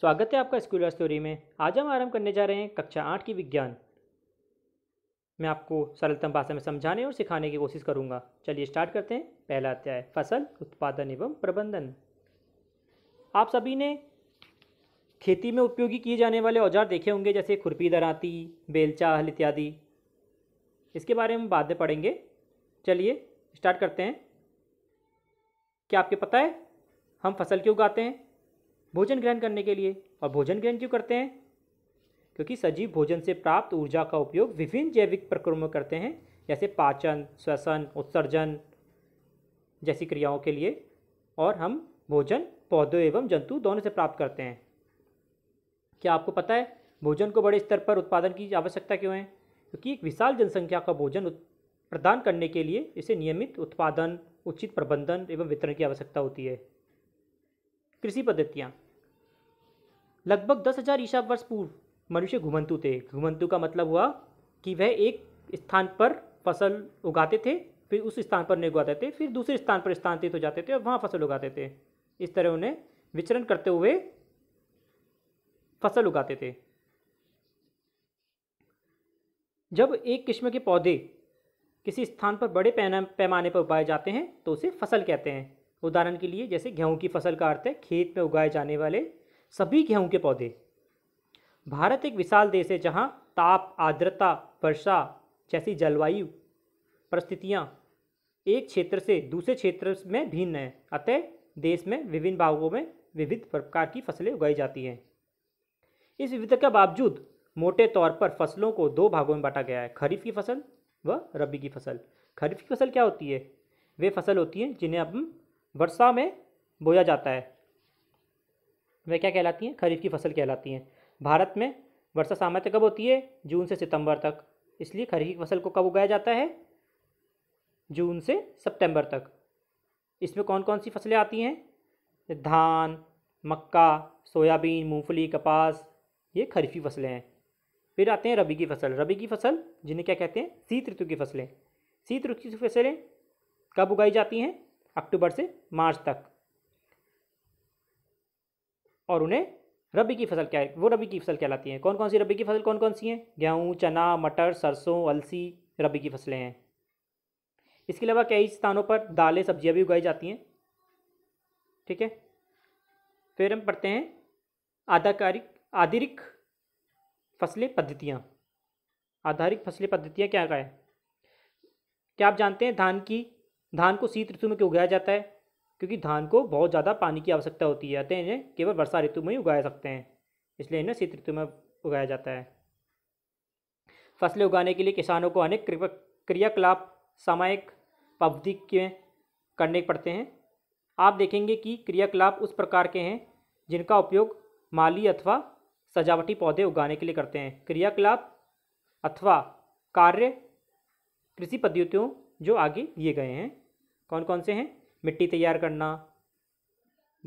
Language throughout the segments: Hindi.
स्वागत है आपका स्कूल स्टोरी में आज हम आरंभ करने जा रहे हैं कक्षा आठ की विज्ञान मैं आपको सरलतम भाषा में समझाने और सिखाने की कोशिश करूंगा चलिए स्टार्ट करते हैं पहला अध्याय फसल उत्पादन एवं प्रबंधन आप सभी ने खेती में उपयोगी किए जाने वाले औजार देखे होंगे जैसे खुरपी दराती बेलचा हल इत्यादि इसके बारे में बाद में पढ़ेंगे चलिए स्टार्ट करते हैं क्या आपके पता है हम फसल क्यों उगाते हैं भोजन ग्रहण करने के लिए और भोजन ग्रहण क्यों करते हैं क्योंकि सजीव भोजन से प्राप्त ऊर्जा का उपयोग विभिन्न जैविक प्रक्रमों में करते हैं जैसे पाचन श्वसन उत्सर्जन जैसी क्रियाओं के लिए और हम भोजन पौधों एवं जंतु दोनों से प्राप्त करते हैं क्या आपको पता है भोजन को बड़े स्तर पर उत्पादन की आवश्यकता क्यों है क्योंकि एक विशाल जनसंख्या का भोजन प्रदान करने के लिए इसे नियमित उत्पादन उचित प्रबंधन एवं वितरण की आवश्यकता होती है कृषि पद्धतियाँ लगभग दस हजार ईसा वर्ष पूर्व मनुष्य घुमंतु थे घुमंतु का मतलब हुआ कि वह एक स्थान पर फसल उगाते थे फिर उस स्थान पर नहीं उगाते थे फिर दूसरे स्थान पर स्थानांतरित हो जाते थे और वहाँ फसल उगाते थे इस तरह उन्हें विचरण करते हुए फसल उगाते थे जब एक किस्म के पौधे किसी स्थान पर बड़े पैमाने पर उगाए जाते हैं तो उसे फसल कहते हैं उदाहरण के लिए जैसे गेहूं की फसल का अर्थ है खेत में उगाए जाने वाले सभी गेहूं के पौधे भारत एक विशाल देश है जहाँ ताप आर्द्रता वर्षा जैसी जलवायु परिस्थितियाँ एक क्षेत्र से दूसरे क्षेत्र में भिन्न है अतः देश में विभिन्न भागों में विविध प्रकार की फसलें उगाई जाती हैं इस विविधता के बावजूद मोटे तौर पर फसलों को दो भागों में बांटा गया है खरीफ की फसल व रबी की फसल खरीफ की फसल क्या होती है वे फसल होती हैं जिन्हें हम वर्षा में बोया जाता है वह क्या कहलाती हैं खरीफ की फसल कहलाती हैं भारत में वर्षा सामान्यतः कब होती है जून से सितंबर तक इसलिए खरीफ की फसल को कब उगाया जाता है जून से सितंबर तक इसमें कौन कौन सी फसलें आती हैं धान मक्का सोयाबीन मूंगफली कपास ये खरीफी फसलें हैं फिर आते हैं रबी की फसल रबी की फसल जिन्हें क्या कहते हैं शीत ऋतु की फसलें शीत ऋतु की फसलें कब उगाई जाती हैं अक्टूबर से मार्च तक और उन्हें रबी की फसल क्या वो रबी की फसल कहलाती हैं कौन कौन सी रबी की फसल कौन कौन सी हैं गेहूँ चना मटर सरसों अलसी रबी की फसलें हैं इसके अलावा कई स्थानों पर दालें सब्जियां भी उगाई जाती हैं ठीक है फिर हम पढ़ते हैं आधाकारिक आधिरिक फसलें पद्धतियाँ आधारिक फसलें पद्धतियाँ क्या क्या है क्या आप जानते हैं धान की धान को शीत ऋतु में क्यों उगाया जाता है क्योंकि धान को बहुत ज़्यादा पानी की आवश्यकता होती है अतः इन्हें केवल वर्षा ऋतु में ही उगाया सकते हैं इसलिए इन्हें शीत ऋतु में उगाया जाता है फसलें उगाने के लिए किसानों को अनेक क्रियाकलाप सामयिक अवधि के करने पड़ते हैं आप देखेंगे कि क्रियाकलाप उस प्रकार के हैं जिनका उपयोग माली अथवा सजावटी पौधे उगाने के लिए करते हैं क्रियाकलाप अथवा कार्य कृषि पद्धतियों जो आगे दिए गए हैं कौन कौन से हैं मिट्टी तैयार करना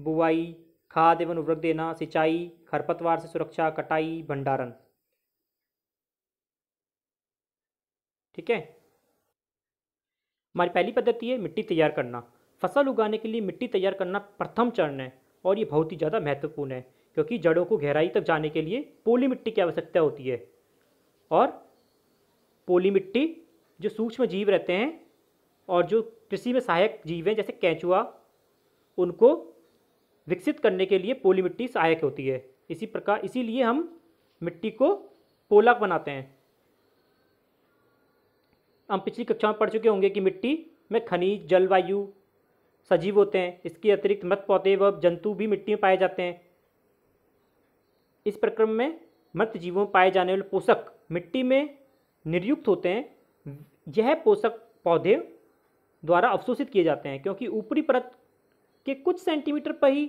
बुआई खाद एवं उर्वरक देना सिंचाई खरपतवार से सुरक्षा कटाई भंडारण ठीक है हमारी पहली पद्धति है मिट्टी तैयार करना फसल उगाने के लिए मिट्टी तैयार करना प्रथम चरण है और ये बहुत ही ज़्यादा महत्वपूर्ण है क्योंकि जड़ों को गहराई तक जाने के लिए पोली मिट्टी की आवश्यकता होती है और पोली मिट्टी जो सूक्ष्म जीव रहते हैं और जो कृषि में सहायक जीव हैं जैसे कैचुआ उनको विकसित करने के लिए पोली मिट्टी सहायक होती है इसी प्रकार इसीलिए हम मिट्टी को पोलक बनाते हैं हम पिछली कक्षा में पढ़ चुके होंगे कि मिट्टी में खनिज जलवायु सजीव होते हैं इसके अतिरिक्त मृत पौधे व जंतु भी मिट्टी में पाए जाते हैं इस प्रक्रम में मृत जीवों में पाए जाने वाले पोषक मिट्टी में निर्युक्त होते हैं यह पोषक पौधे द्वारा अवशोषित किए जाते हैं क्योंकि ऊपरी परत के कुछ सेंटीमीटर पर ही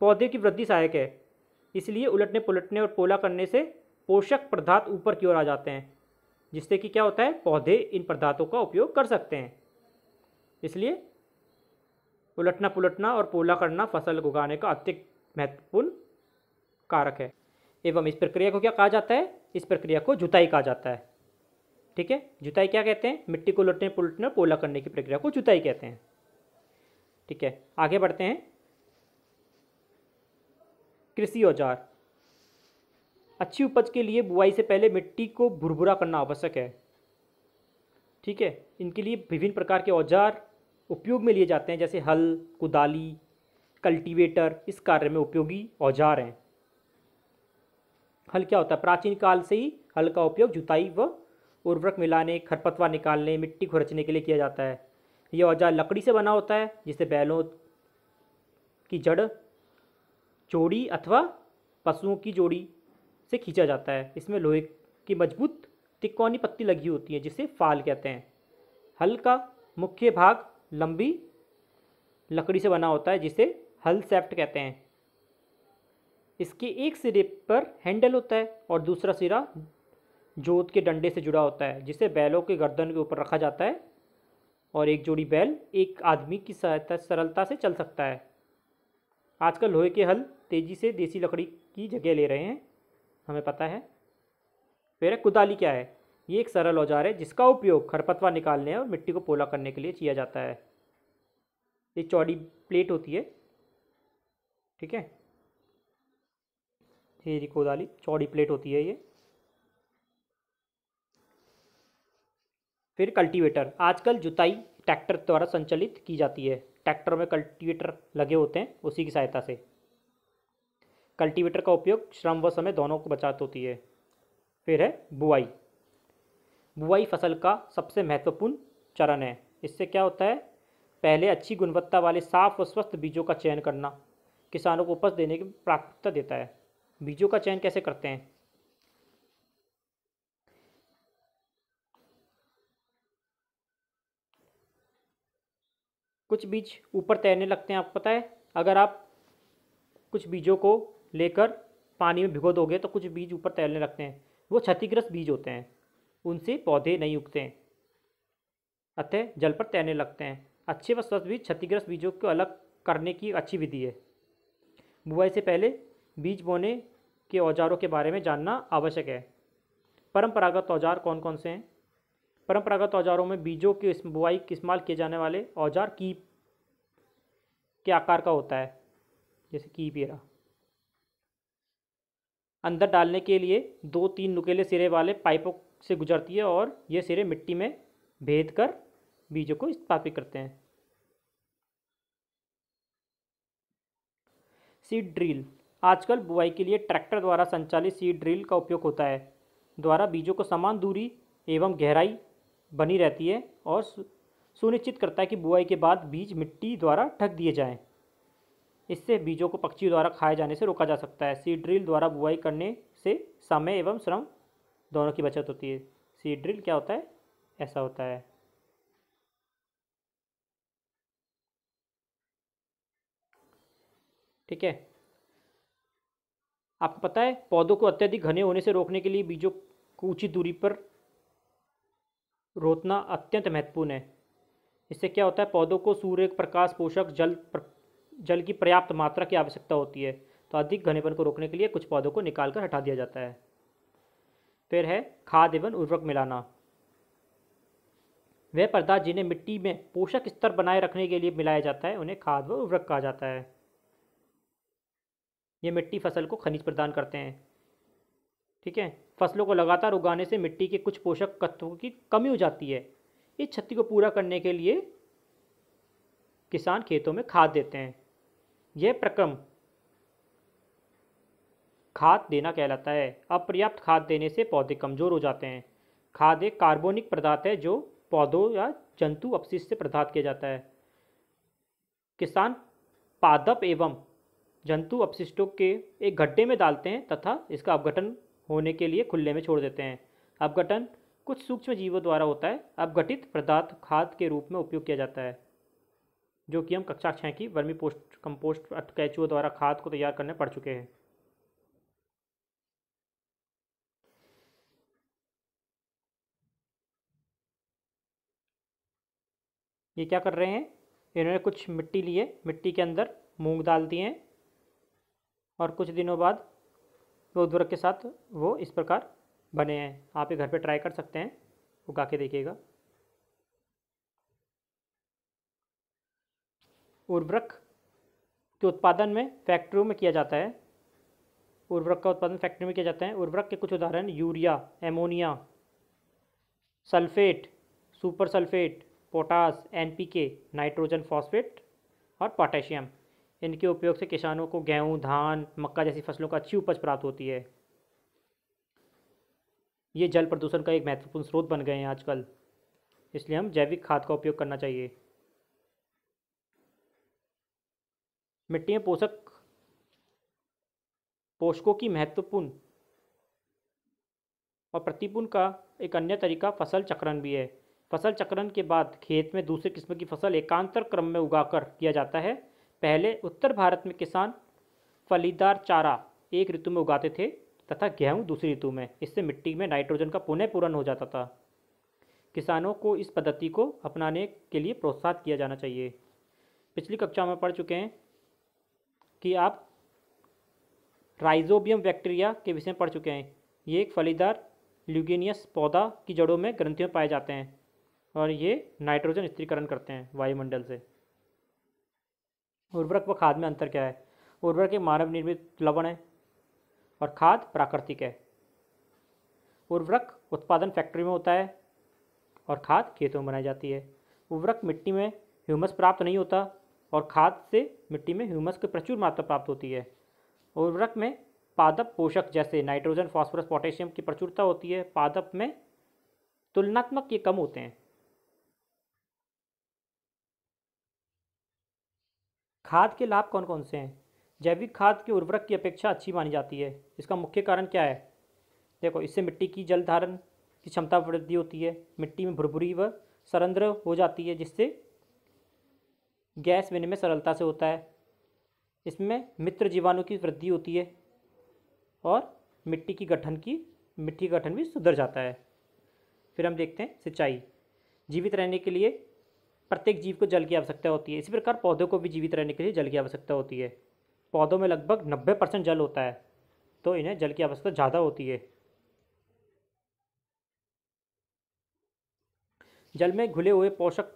पौधे की वृद्धि सहायक है इसलिए उलटने पुलटने और पोला करने से पोषक पदार्थ ऊपर की ओर आ जाते हैं जिससे कि क्या होता है पौधे इन पदार्थों का उपयोग कर सकते हैं इसलिए उलटना पुलटना और पोला करना फसल उगाने का अत्यंत महत्वपूर्ण कारक है एवं इस प्रक्रिया को क्या कहा जाता है इस प्रक्रिया को जुताई कहा जाता है ठीक है जुताई क्या कहते हैं मिट्टी को लौटने पुलटने पोला करने की प्रक्रिया को जुताई कहते हैं ठीक है आगे बढ़ते हैं कृषि औजार अच्छी उपज के लिए बुआई से पहले मिट्टी को भुरभुरा करना आवश्यक है ठीक है इनके लिए विभिन्न प्रकार के औजार उपयोग में लिए जाते हैं जैसे हल कुदाली कल्टीवेटर इस कार्य में उपयोगी औजार हैं हल क्या होता है प्राचीन काल से ही हल का उपयोग जुताई व उर्वरक मिलाने खरपतवा निकालने मिट्टी खुरचने के लिए किया जाता है ये औजार लकड़ी से बना होता है जिसे बैलों की जड़ चोड़ी अथवा पशुओं की जोड़ी से खींचा जाता है इसमें लोहे की मजबूत तिकोनी पत्ती लगी होती है जिसे फाल कहते हैं हल का मुख्य भाग लंबी लकड़ी से बना होता है जिसे हल सेफ्ट कहते हैं इसके एक सिरे पर हैंडल होता है और दूसरा सिरा जोत के डंडे से जुड़ा होता है जिसे बैलों के गर्दन के ऊपर रखा जाता है और एक जोड़ी बैल एक आदमी की सहायता सरलता से चल सकता है आजकल लोहे के हल तेज़ी से देसी लकड़ी की जगह ले रहे हैं हमें पता है फिर कुदाली क्या है ये एक सरल औजार है जिसका उपयोग खरपतवार निकालने और मिट्टी को पोला करने के लिए किया जाता है ये चौड़ी प्लेट होती है ठीक है ये जी कुदाली चौड़ी प्लेट होती है ये फिर कल्टीवेटर आजकल जुताई ट्रैक्टर द्वारा संचालित की जाती है ट्रैक्टर में कल्टीवेटर लगे होते हैं उसी की सहायता से कल्टीवेटर का उपयोग श्रम व समय दोनों को बचात होती है फिर है बुआई बुआई फसल का सबसे महत्वपूर्ण चरण है इससे क्या होता है पहले अच्छी गुणवत्ता वाले साफ व स्वस्थ बीजों का चयन करना किसानों को उपज देने की प्राथमिकता देता है बीजों का चयन कैसे करते हैं कुछ बीज ऊपर तैरने लगते हैं आपको पता है अगर आप कुछ बीजों को लेकर पानी में भिगो दोगे तो कुछ बीज ऊपर तैरने लगते हैं वो क्षतिग्रस्त बीज होते हैं उनसे पौधे नहीं उगते हैं अतः जल पर तैरने लगते हैं अच्छे व स्वस्थ बीज क्षतिग्रस्त बीजों को अलग करने की अच्छी विधि है बुआई से पहले बीज बोने के औजारों के बारे में जानना आवश्यक है परंपरागत औजार कौन कौन से हैं परंपरागत औजारों में बीजों के बुआई इस्तेमाल किए जाने वाले औजार की के आकार का होता है जैसे की पेरा अंदर डालने के लिए दो तीन नुकेले सिरे वाले पाइपों से गुजरती है और ये सिरे मिट्टी में भेद कर बीजों को स्थापित करते हैं सीड ड्रिल आजकल बुआई के लिए ट्रैक्टर द्वारा संचालित सीड ड्रिल का उपयोग होता है द्वारा बीजों को समान दूरी एवं गहराई बनी रहती है और सुनिश्चित करता है कि बुआई के बाद बीज मिट्टी द्वारा ढक दिए जाएं। इससे बीजों को पक्षियों द्वारा खाए जाने से रोका जा सकता है सीड ड्रिल द्वारा बुआई करने से समय एवं श्रम दोनों की बचत होती है सीड ड्रिल क्या होता है ऐसा होता है ठीक है आपको पता है पौधों को अत्यधिक घने होने से रोकने के लिए बीजों को उचित दूरी पर रोतना अत्यंत महत्वपूर्ण है इससे क्या होता है पौधों को सूर्य प्रकाश पोषक जल प्र, जल की पर्याप्त मात्रा की आवश्यकता होती है तो अधिक घनेपन को रोकने के लिए कुछ पौधों को निकाल कर हटा दिया जाता है फिर है खाद एवं उर्वरक मिलाना वह पर्दा जिन्हें मिट्टी में पोषक स्तर बनाए रखने के लिए मिलाया जाता है उन्हें खाद व उर्वरक कहा जाता है ये मिट्टी फसल को खनिज प्रदान करते हैं ठीक है फसलों को लगातार उगाने से मिट्टी के कुछ पोषक तत्वों की कमी हो जाती है इस क्षति को पूरा करने के लिए किसान खेतों में खाद देते हैं यह प्रक्रम खाद देना कहलाता है अपर्याप्त खाद देने से पौधे कमजोर हो जाते हैं खाद एक कार्बोनिक पदार्थ है जो पौधों या जंतु अपशिष्ट से प्रदार्थ किया जाता है किसान पादप एवं जंतु अपशिष्टों के एक गड्ढे में डालते हैं तथा इसका अपघटन होने के लिए खुले में छोड़ देते हैं अपघटन कुछ सूक्ष्म जीवों द्वारा होता है अपघटित पदार्थ खाद के रूप में उपयोग किया जाता है जो कि हम कक्षा छः की वर्मी पोस्ट कंपोस्ट कैचुओं द्वारा खाद को तैयार करने पड़ चुके हैं ये क्या कर रहे हैं इन्होंने कुछ मिट्टी लिए मिट्टी के अंदर मूंग डाल दिए हैं और कुछ दिनों बाद वो उर्वरक के साथ वो इस प्रकार बने हैं आप ये घर पे ट्राई कर सकते हैं उगा के देखिएगा उर्वरक के उत्पादन में फैक्ट्रियों में किया जाता है उर्वरक का उत्पादन फैक्ट्री में किया जाता है उर्वरक के कुछ उदाहरण urea ammonia sulphate super sulphate potash NPK nitrogen phosphate और पोटेशियम इनके उपयोग से किसानों को गेहूँ धान मक्का जैसी फसलों का अच्छी उपज प्राप्त होती है ये जल प्रदूषण का एक महत्वपूर्ण स्रोत बन गए हैं आजकल इसलिए हम जैविक खाद का उपयोग करना चाहिए मिट्टी में पोषक पोषकों की महत्वपूर्ण और प्रतिपूर्ण का एक अन्य तरीका फसल चक्रण भी है फसल चक्रण के बाद खेत में दूसरे किस्म की फसल एकांतर क्रम में उगाकर किया जाता है पहले उत्तर भारत में किसान फलीदार चारा एक ऋतु में उगाते थे तथा गेहूं दूसरी ऋतु में इससे मिट्टी में नाइट्रोजन का पुनः पूरण हो जाता था किसानों को इस पद्धति को अपनाने के लिए प्रोत्साहित किया जाना चाहिए पिछली कक्षा में पढ़ चुके हैं कि आप राइजोबियम बैक्टीरिया के विषय में पढ़ चुके हैं ये एक फलीदार ल्यूगेनियस पौधा की जड़ों में ग्रंथियों पाए जाते हैं और ये नाइट्रोजन स्त्रीकरण करते हैं वायुमंडल से उर्वरक व खाद में अंतर क्या है उर्वरक एक मानव निर्मित लवण है और खाद प्राकृतिक है उर्वरक उत्पादन फैक्ट्री में होता है और खाद खेतों में बनाई जाती है उर्वरक मिट्टी में ह्यूमस प्राप्त नहीं होता और खाद से मिट्टी में ह्यूमस की प्रचुर मात्रा प्राप्त होती है उर्वरक में पादप पोषक जैसे नाइट्रोजन फास्फोरस पोटेशियम की प्रचुरता होती है पादप में तुलनात्मक ये कम होते हैं खाद के लाभ कौन कौन से हैं जैविक खाद के उर्वरक की अपेक्षा अच्छी मानी जाती है इसका मुख्य कारण क्या है देखो इससे मिट्टी की जल धारण की क्षमता वृद्धि होती है मिट्टी में भुरभुरी व सरंद्र हो जाती है जिससे गैस विनिमय सरलता से होता है इसमें मित्र जीवाणु की वृद्धि होती है और मिट्टी की गठन की मिट्टी गठन भी सुधर जाता है फिर हम देखते हैं सिंचाई जीवित रहने के लिए प्रत्येक जीव को जल की आवश्यकता होती है इसी प्रकार पौधों को भी जीवित रहने के लिए जल की आवश्यकता होती है पौधों में लगभग नब्बे परसेंट जल होता है तो इन्हें जल की आवश्यकता ज़्यादा होती है जल में घुले हुए पोषक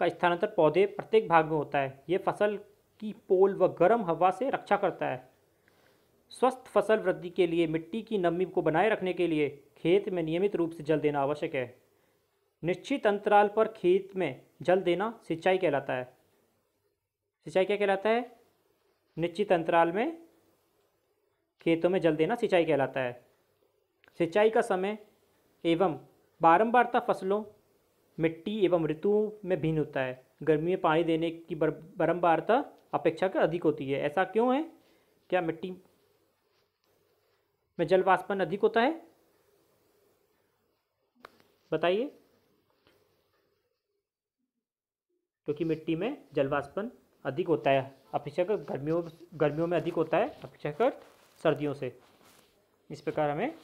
का स्थानांतर पौधे प्रत्येक भाग में होता है ये फसल की पोल व गर्म हवा से रक्षा करता है स्वस्थ फसल वृद्धि के लिए मिट्टी की नमी को बनाए रखने के लिए खेत में नियमित रूप से जल देना आवश्यक है निश्चित अंतराल पर खेत में जल देना सिंचाई कहलाता है सिंचाई क्या कहलाता है निश्चित अंतराल में खेतों में जल देना सिंचाई कहलाता है सिंचाई का समय एवं बारंबारता फसलों मिट्टी एवं ऋतुओं में भिन्न होता है गर्मी में पानी देने की बारंबारता अपेक्षा का अधिक होती है ऐसा क्यों है क्या मिट्टी में जल वाष्पन अधिक होता है बताइए क्योंकि मिट्टी में जलवाष्पन अधिक होता है अपेक्षाकृत गर्मियों गर्मियों में अधिक होता है अपेक्षाकृत सर्दियों से इस प्रकार हमें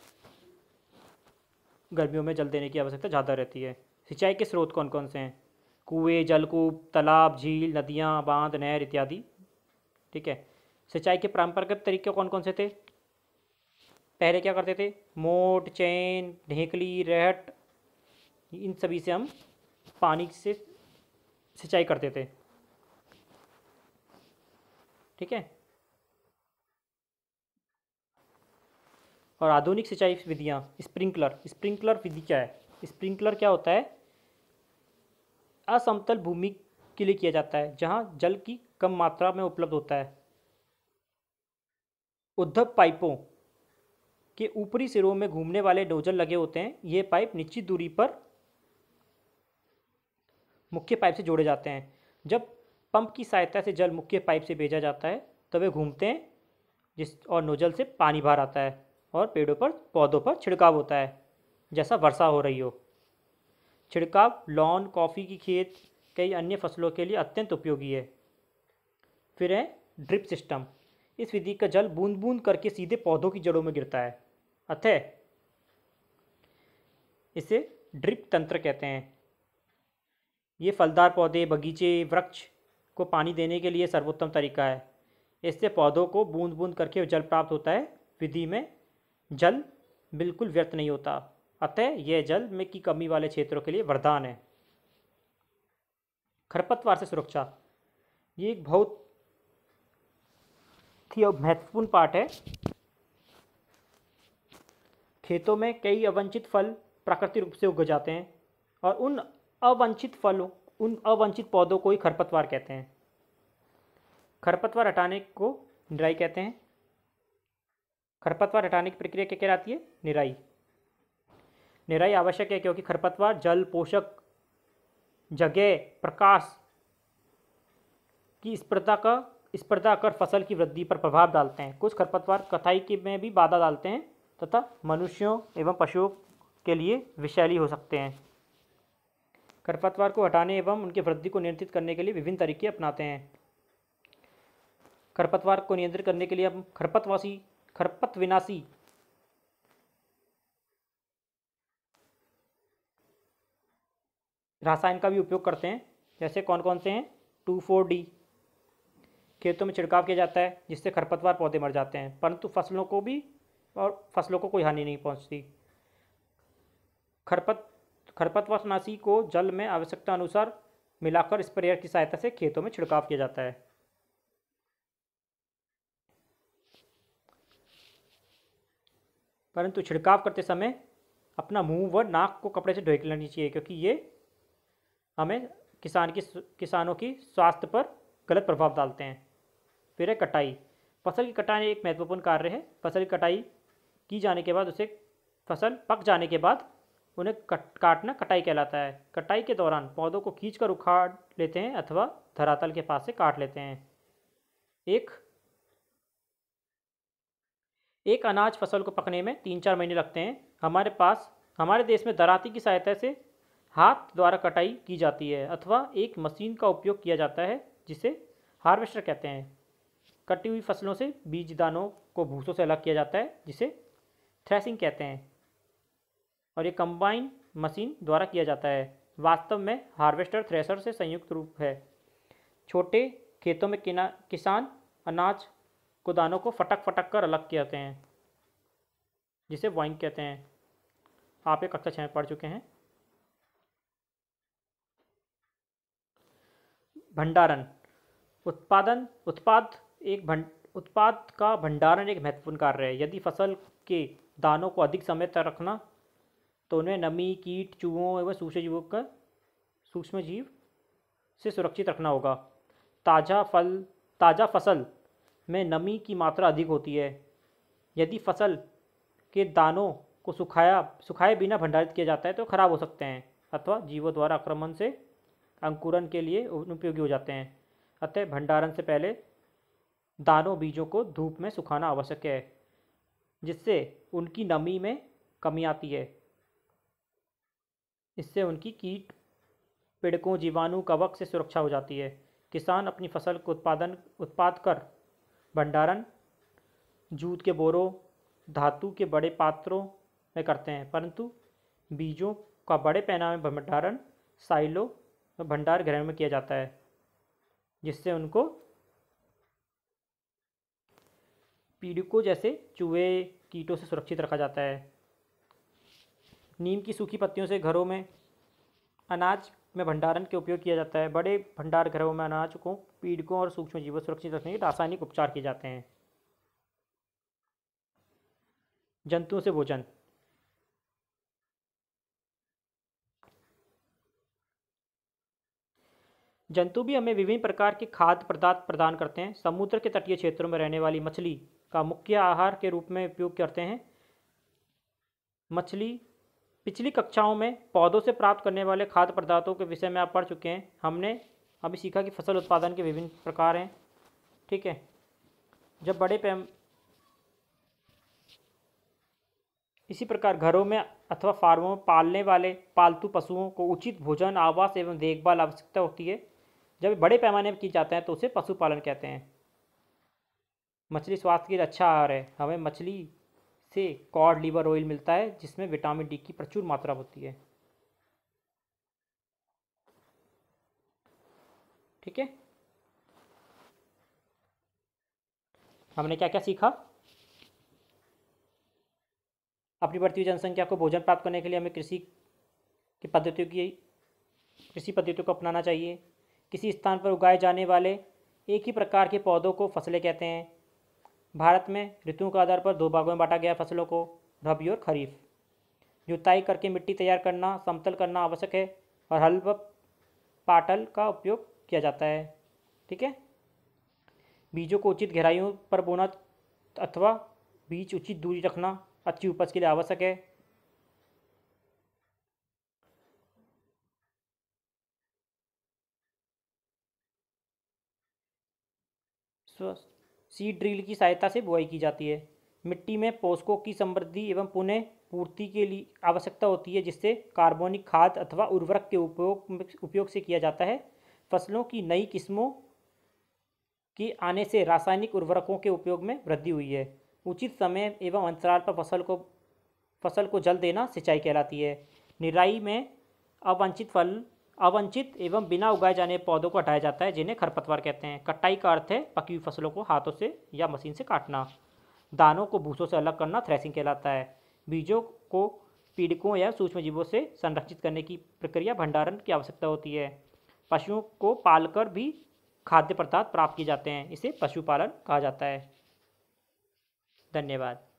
गर्मियों में जल देने की आवश्यकता ज़्यादा रहती है सिंचाई के स्रोत कौन कौन से हैं कुएँ जलकूप तालाब झील नदियाँ बांध नहर इत्यादि ठीक है सिंचाई के परंपरागत तरीके कौन कौन से थे पहले क्या करते थे मोट चैन ढेंकली रहट इन सभी से हम पानी से सिंचाई करते थे ठीक है और आधुनिक सिंचाई विधियां स्प्रिंकलर स्प्रिंकलर विधि क्या है स्प्रिंकलर क्या होता है असमतल भूमि के लिए किया जाता है जहां जल की कम मात्रा में उपलब्ध होता है उद्धव पाइपों के ऊपरी सिरों में घूमने वाले डोजल लगे होते हैं ये पाइप निश्चित दूरी पर मुख्य पाइप से जोड़े जाते हैं जब पंप की सहायता से जल मुख्य पाइप से भेजा जाता है तो वे घूमते हैं जिस और नोजल से पानी बाहर आता है और पेड़ों पर पौधों पर छिड़काव होता है जैसा वर्षा हो रही हो छिड़काव लॉन कॉफ़ी की खेत कई अन्य फसलों के लिए अत्यंत उपयोगी है फिर है ड्रिप सिस्टम इस विधि का जल बूंद बूंद करके सीधे पौधों की जड़ों में गिरता है अतः इसे ड्रिप तंत्र कहते हैं ये फलदार पौधे बगीचे वृक्ष को पानी देने के लिए सर्वोत्तम तरीका है इससे पौधों को बूंद बूंद करके जल प्राप्त होता है विधि में जल बिल्कुल व्यर्थ नहीं होता अतः यह जल में की कमी वाले क्षेत्रों के लिए वरदान है खरपतवार से सुरक्षा ये एक बहुत ही महत्वपूर्ण पार्ट है खेतों में कई अवंचित फल प्राकृतिक रूप से उग जाते हैं और उन अवंचित फलों उन अवंचित पौधों को ही खरपतवार कहते हैं खरपतवार हटाने को निराई कहते हैं खरपतवार हटाने की प्रक्रिया क्या कहलाती है निराई निराई आवश्यक है क्योंकि खरपतवार जल पोषक जगह प्रकाश की स्पर्धा का स्पर्धा कर फसल की वृद्धि पर प्रभाव डालते हैं कुछ खरपतवार कथाई के में भी बाधा डालते हैं तथा मनुष्यों एवं पशुओं के लिए विषैली हो सकते हैं खरपतवार को हटाने एवं उनकी वृद्धि को नियंत्रित करने के लिए विभिन्न तरीके अपनाते हैं खरपतवार को नियंत्रित करने के लिए हम खरपतवासी खरपत विनाशी रासायन का भी उपयोग करते हैं जैसे कौन कौन से हैं टू फोर डी खेतों में छिड़काव किया जाता है जिससे खरपतवार पौधे मर जाते हैं परंतु फसलों को भी और फसलों को कोई हानि नहीं पहुंचती खरपत नाशी को जल में आवश्यकता अनुसार मिलाकर स्प्रेयर की सहायता से खेतों में छिड़काव किया जाता है परंतु छिड़काव करते समय अपना मुंह व नाक को कपड़े से ढोक लेनी चाहिए क्योंकि ये हमें किसान की किसानों की स्वास्थ्य पर गलत प्रभाव डालते हैं फिर है कटाई फसल की कटाई एक महत्वपूर्ण कार्य है फसल की कटाई की जाने के बाद उसे फसल पक जाने के बाद उन्हें कट काटना कटाई कहलाता है कटाई के दौरान पौधों को खींचकर उखाड़ लेते हैं अथवा धरातल के पास से काट लेते हैं एक एक अनाज फसल को पकने में तीन चार महीने लगते हैं हमारे पास हमारे देश में दराती की सहायता से हाथ द्वारा कटाई की जाती है अथवा एक मशीन का उपयोग किया जाता है जिसे हार्वेस्टर कहते हैं कटी हुई फसलों से बीज दानों को भूसों से अलग किया जाता है जिसे थ्रेसिंग कहते हैं और ये कंबाइन मशीन द्वारा किया जाता है वास्तव में हार्वेस्टर थ्रेशर से संयुक्त रूप है छोटे खेतों में किना किसान अनाज को दानों को फटक फटक कर अलग कहते हैं जिसे वाइंग कहते हैं आप एक कक्षा छः पढ़ चुके हैं भंडारण उत्पादन उत्पाद एक भंड उत्पाद का भंडारण एक महत्वपूर्ण कार्य है यदि फसल के दानों को अधिक समय तक रखना तो उन्हें नमी कीट चूहों एवं सूक्ष्म जीवों का सूक्ष्म जीव से सुरक्षित रखना होगा ताज़ा फल ताज़ा फसल में नमी की मात्रा अधिक होती है यदि फसल के दानों को सुखाया सुखाए बिना भंडारित किया जाता है तो खराब हो सकते हैं अथवा जीवों द्वारा आक्रमण से अंकुरण के लिए उपयोगी हो जाते हैं अतः भंडारण से पहले दानों बीजों को धूप में सुखाना आवश्यक है जिससे उनकी नमी में कमी आती है इससे उनकी कीट पीड़कों जीवाणु कवक से सुरक्षा हो जाती है किसान अपनी फसल को उत्पादन उत्पाद कर भंडारण जूत के बोरों धातु के बड़े पात्रों में करते हैं परंतु बीजों का बड़े पैमाने में भंडारण साइलो में भंडार गृह में किया जाता है जिससे उनको पीड़कों जैसे चूहे कीटों से सुरक्षित रखा जाता है नीम की सूखी पत्तियों से घरों में अनाज में भंडारण के उपयोग किया जाता है बड़े भंडार घरों में अनाज को पीड़कों और सूक्ष्म जीवों सुरक्षित रखने के रासायनिक उपचार किए जाते हैं जंतुओं से भोजन जंतु भी हमें विभिन्न प्रकार के खाद्य पदार्थ प्रदान करते हैं समुद्र के तटीय क्षेत्रों में रहने वाली मछली का मुख्य आहार के रूप में उपयोग करते हैं मछली पिछली कक्षाओं में पौधों से प्राप्त करने वाले खाद्य पदार्थों के विषय में आप पढ़ चुके हैं हमने अभी सीखा कि फसल उत्पादन के विभिन्न प्रकार हैं ठीक है जब बड़े पैम इसी प्रकार घरों में अथवा फार्मों में पालने वाले पालतू पशुओं को उचित भोजन आवास एवं देखभाल आवश्यकता होती है जब बड़े पैमाने पर की जाते हैं तो उसे पशुपालन कहते हैं मछली स्वास्थ्य के लिए अच्छा आहार है हमें मछली से कॉड लीवर ऑयल मिलता है जिसमें विटामिन डी की प्रचुर मात्रा होती है ठीक है हमने क्या क्या सीखा अपनी बढ़ती हुई जनसंख्या को भोजन प्राप्त करने के लिए हमें कृषि की पद्धतियों की कृषि पद्धतियों को अपनाना चाहिए किसी स्थान पर उगाए जाने वाले एक ही प्रकार के पौधों को फसलें कहते हैं भारत में ऋतुओं के आधार पर दो भागों में बांटा गया फसलों को रबी और खरीफ जुताई करके मिट्टी तैयार करना समतल करना आवश्यक है और हल पाटल का उपयोग किया जाता है ठीक है बीजों को उचित गहराइयों पर बोना अथवा बीज उचित दूरी रखना अच्छी उपज के लिए आवश्यक है स्वस्थ सीड ड्रिल की सहायता से बुआई की जाती है मिट्टी में पोषकों की समृद्धि एवं पुनः पूर्ति के लिए आवश्यकता होती है जिससे कार्बनिक खाद अथवा उर्वरक के उपयोग उपयोग से किया जाता है फसलों की नई किस्मों के आने से रासायनिक उर्वरकों के उपयोग में वृद्धि हुई है उचित समय एवं अंतराल पर फसल को फसल को जल देना सिंचाई कहलाती है निराई में अवंचित फल अवंचित एवं बिना उगाए जाने पौधों को हटाया जाता है जिन्हें खरपतवार कहते हैं कटाई का अर्थ है पकी हुई फसलों को हाथों से या मशीन से काटना दानों को भूसों से अलग करना थ्रेसिंग कहलाता है बीजों को पीड़कों या सूक्ष्मजीवों से संरक्षित करने की प्रक्रिया भंडारण की आवश्यकता होती है पशुओं को पालकर भी खाद्य पदार्थ प्राप्त किए जाते हैं इसे पशुपालन कहा जाता है धन्यवाद